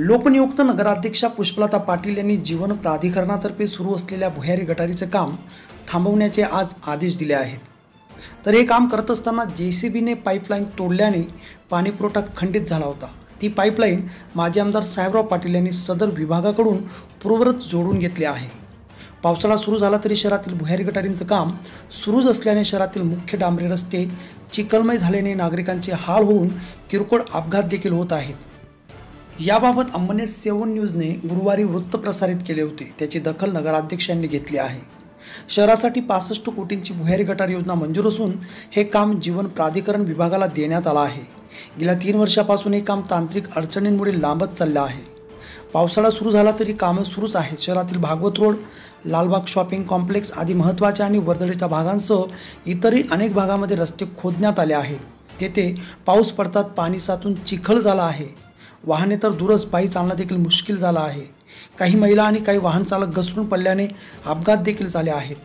लोकनियुक्त नगराध्यक्षा पुष्पलता पाटील यांनी जीवन प्राधिकरणातर्फे सुरू असलेल्या भुयारी गटारीचं काम थांबवण्याचे आज आदेश दिले आहेत तर हे काम करत असताना जे सी बीने पाईपलाईन तोडल्याने पाणीपुरवठा खंडित झाला होता ती पाईपलाईन माजी आमदार साहेबराव पाटील यांनी सदर विभागाकडून पूर्वरत जोडून घेतली आहे पावसाळा सुरू झाला तरी शहरातील भुयारी गटारींचं काम सुरूच असल्याने शहरातील मुख्य डांबरी रस्ते चिकलमय झाल्याने नागरिकांचे हाल होऊन किरकोळ अपघात देखील होत आहेत याबाबत अंबनेर सेवन न्यूजने गुरुवारी वृत्त प्रसारित केले होते त्याची दखल नगराध्यक्षांनी घेतली आहे शहरासाठी पासष्ट कोटींची भुयारी गटार योजना मंजूर असून हे काम जीवन प्राधिकरण विभागाला देण्यात आलं आहे गेल्या तीन वर्षापासून हे काम तांत्रिक अडचणींमुळे लांबत चाललं आहे पावसाळा सुरू झाला तरी कामं सुरूच आहेत शहरातील Bhagwat road Lalbaug shopping complex आदी महत्त्वाच्या आणि वर्दळीच्या भागांसह इतरही अनेक भागामध्ये रस्ते खोदण्यात आले आहेत तेथे पाऊस पडतात पाणी साचून चिखल झाला आहे वाहने तर दूरच पायी चालणं देखील मुश्किल झालं आहे काही महिला आणि काही वाहन चालक घसरून पडल्याने अपघात देखील झाले आहेत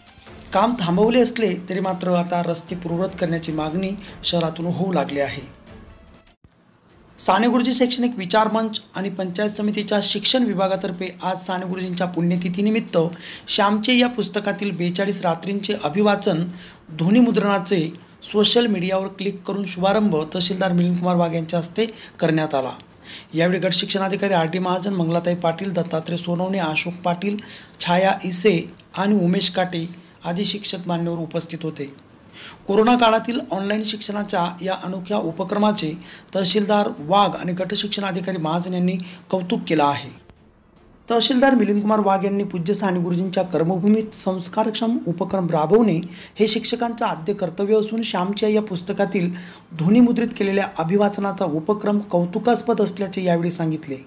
काम थांबवले असले तरी मात्र आता रस्ते पूर्ववत करण्याची मागणी शहरातून होऊ लागली आहे साने गुरुजी शैक्षणिक विचार मंच आणि पंचायत समितीच्या शिक्षण विभागातर्फे आज साने गुरुजींच्या पुण्यतिथीनिमित्त श्यामचे या पुस्तकातील बेचाळीस रात्रींचे अभिवाचन ध्वनिमुद्रणाचे सोशल मीडियावर क्लिक करून शुभारंभ तहसीलदार मिलिंद कुमार वाघ यांच्या हस्ते करण्यात आला यावेळी गट शिक्षणाधिकारी आर डी महाजन मंगलाताई पाटील दत्तात्रय सोनवणे अशोक पाटील छाया इसे आणि उमेश काटे आदी शिक्षक मान्यवर उपस्थित होते कोरोना काळातील ऑनलाईन शिक्षणाच्या या अनोख्या उपक्रमाचे तहसीलदार वाघ आणि गट शिक्षणाधिकारी महाजन यांनी कौतुक केलं आहे तहसीलदार मिलिंद कुमार वाघ यांनी पूज्य साने गुरुजींच्या कर्मभूमीत संस्कारक्षम उपक्रम राबवणे हे शिक्षकांचं आद्य कर्तव्य असून श्यामच्या या पुस्तकातील ध्वनीमुद्रित केलेल्या अभिवाचनाचा उपक्रम कौतुकास्पद असल्याचे यावेळी सांगितले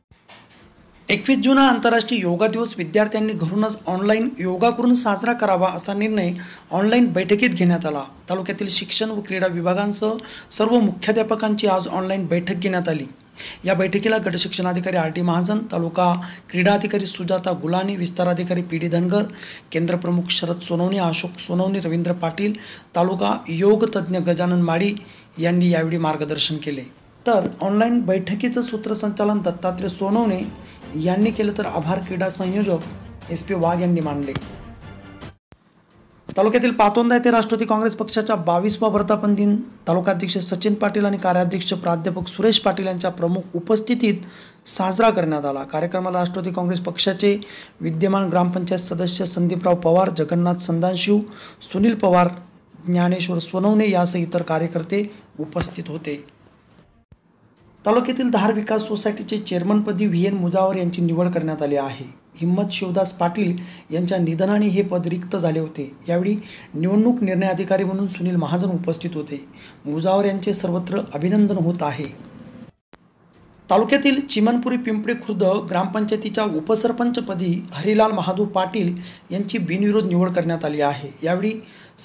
एकवीस जून हा आंतरराष्ट्रीय योगा दिवस विद्यार्थ्यांनी घरूनच ऑनलाईन योगा करून साजरा करावा असा निर्णय ऑनलाईन बैठकीत घेण्यात आला तालुक्यातील शिक्षण व क्रीडा विभागांसह सर्व मुख्याध्यापकांची आज ऑनलाईन बैठक घेण्यात आली या बैठकीला गटशिक्षणाधिकारी आर टी महाजन तालुका क्रीडाधिकारी सुजाता गुलानी विस्ताराधिकारी पी डी धनगर केंद्रप्रमुख शरद सोनवणे अशोक सोनवणे रवींद्र पाटील तालुका योगतज्ज्ञ गजानन माडी यांनी यावेळी मार्गदर्शन केले तर ऑनलाईन बैठकीचं सूत्रसंचालन दत्तात्रय सोनवणे यांनी केलं तर आभार क्रीडा संयोजक एस पी वाघ यांनी मानले तालुक्यातील पातोंदा येथे राष्ट्रवादी काँग्रेस पक्षाच्या बावीसवा वर्धापन दिन तालुकाध्यक्ष सचिन पाटील आणि कार्याध्यक्ष प्राध्यापक सुरेश पाटील यांच्या प्रमुख उपस्थितीत साजरा करण्यात आला कार्यक्रमाला राष्ट्रवादी काँग्रेस पक्षाचे विद्यमान ग्रामपंचायत सदस्य संदीपराव पवार जगन्नाथ संदानशिव सुनील पवार ज्ञानेश्वर सोनवणे यासह इतर कार्यकर्ते उपस्थित होते तालुक्यातील धार विकास सोसायटीचे चेअरमनपदी व्ही एन मुजावर यांची निवड करण्यात आली आहे हिम्मत शिवदास पाटील यांच्या निधनाने हे पद रिक्त झाले होते यावेळी निवडणूक निर्णय अधिकारी म्हणून सुनील महाजन उपस्थित होते मुजावर यांचे सर्वत्र अभिनंदन होत आहे तालुक्यातील चिमनपुरी पिंपरी खुर्द ग्रामपंचायतीच्या उपसरपंचपदी हरिलाल महादू पाटील यांची बिनविरोध निवड करण्यात आली आहे यावेळी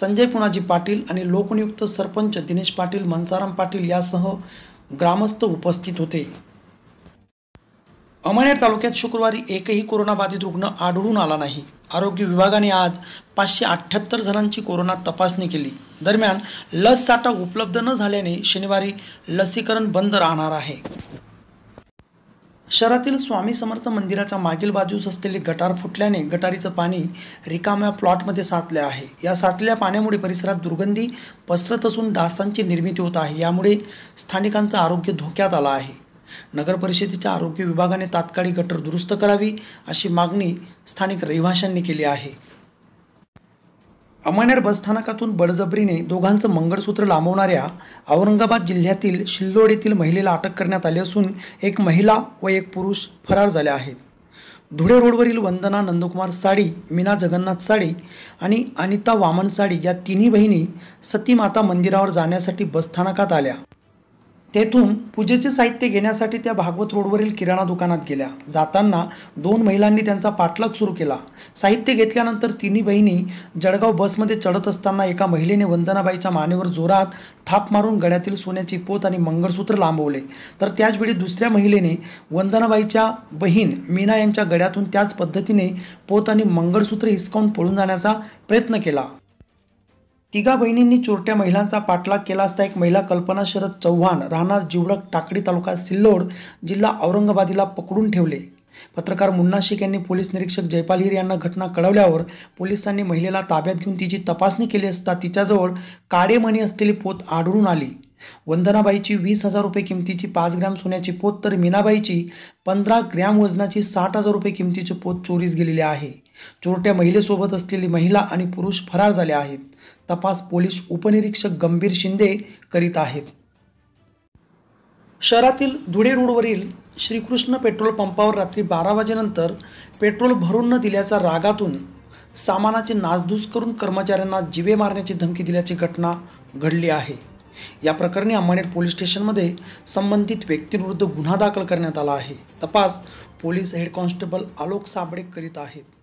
संजय पुनाजी पाटील आणि लोकनियुक्त सरपंच दिनेश पाटील मनसाराम पाटील यासह ग्रामस्थ उपस्थित होते अमळनेर तालुक्यात शुक्रवारी एकही कोरोनाबाधित रुग्ण आढळून आला नाही आरोग्य विभागाने आज पाचशे अठ्ठ्याहत्तर जणांची कोरोना तपासणी केली दरम्यान लस साठा उपलब्ध न झाल्याने शनिवारी लसीकरण बंद राहणार आहे शहरातील स्वामी समर्थ मंदिराच्या मागील बाजूस असलेले गटार फुटल्याने गटारीचं पाणी रिकाम्या प्लॉटमध्ये साचले आहे या साचलेल्या पाण्यामुळे परिसरात दुर्गंधी पसरत असून डासांची निर्मिती होत आहे यामुळे स्थानिकांचं आरोग्य धोक्यात आलं आहे नगरपरिषदेच्या आरोग्य विभागाने तात्काळी गटर दुरुस्त करावी अशी मागणी स्थानिक रहिवाशांनी केली आहे अमळनेर बसस्थानकातून बळजबरीने दोघांचं मंगळसूत्र लांबवणाऱ्या औरंगाबाद जिल्ह्यातील शिल्लोड येथील महिलेला अटक करण्यात आली असून एक महिला व एक पुरुष फरार झाले आहेत धुळे रोडवरील वंदना नंदकुमार साडी मीना जगन्नाथ साडी आणि अनिता वामन साडी या तिन्ही बहिणी सतीमाता मंदिरावर जाण्यासाठी बसस्थानकात आल्या तेथून पूजेचे साहित्य घेण्यासाठी त्या भागवत रोडवरील किराणा दुकानात गेल्या जाताना दोन महिलांनी त्यांचा पाठलाग सुरू केला साहित्य घेतल्यानंतर तिन्ही बहिणी जळगाव बसमध्ये चढत असताना एका महिलेने वंदनाबाईच्या मानेवर जोरात थाप मारून गळ्यातील सोन्याची पोत आणि मंगळसूत्र लांबवले तर त्याचवेळी दुसऱ्या महिलेने वंदनाबाईच्या बहीण मीना यांच्या गळ्यातून त्याच पद्धतीने पोत आणि मंगळसूत्र हिसकावून पळून जाण्याचा प्रयत्न केला तिघा बहिणींनी चोरट्या महिलांचा पाठलाग केला असता एक महिला कल्पना शरद चव्हाण राहणार जिवडक टाकडी तालुका सिल्लोड जिल्हा औरंगाबादीला पकडून ठेवले पत्रकार मुन्ना शेख यांनी पोलीस निरीक्षक जयपाल हिर यांना घटना कळवल्यावर पोलिसांनी महिलेला ताब्यात घेऊन तिची तपासणी केली असता तिच्याजवळ काळेमणी असलेली पोत आढळून आली वंदनाबाईची वीस हजार रुपये किमतीची पाच ग्रॅम सोन्याची पोत तर मीनाबाईची पंधरा ग्रॅम वजनाची साठ हजार रुपये किमतीची पोत चोरीस गेलेली आहे चोरट्या महिलेसोबत असलेली महिला आणि पुरुष फरार झाले आहेत तपास पोलीस उपनिरीक्षक गंभीर शिंदे करीत आहेत शहरातील धुळे रोडवरील श्रीकृष्ण पेट्रोल पंपावर रात्री बारा वाजेनंतर पेट्रोल भरून न दिल्याचा रागातून सामानाची नासधूस करून कर्मचाऱ्यांना जिवे मारण्याची धमकी दिल्याची घटना घडली आहे या प्रकरणी अंबानेर पोलीस स्टेशनमध्ये संबंधित व्यक्तींविरुद्ध गुन्हा दाखल करण्यात आला आहे तपास police head constable Alok Sable करीत आहेत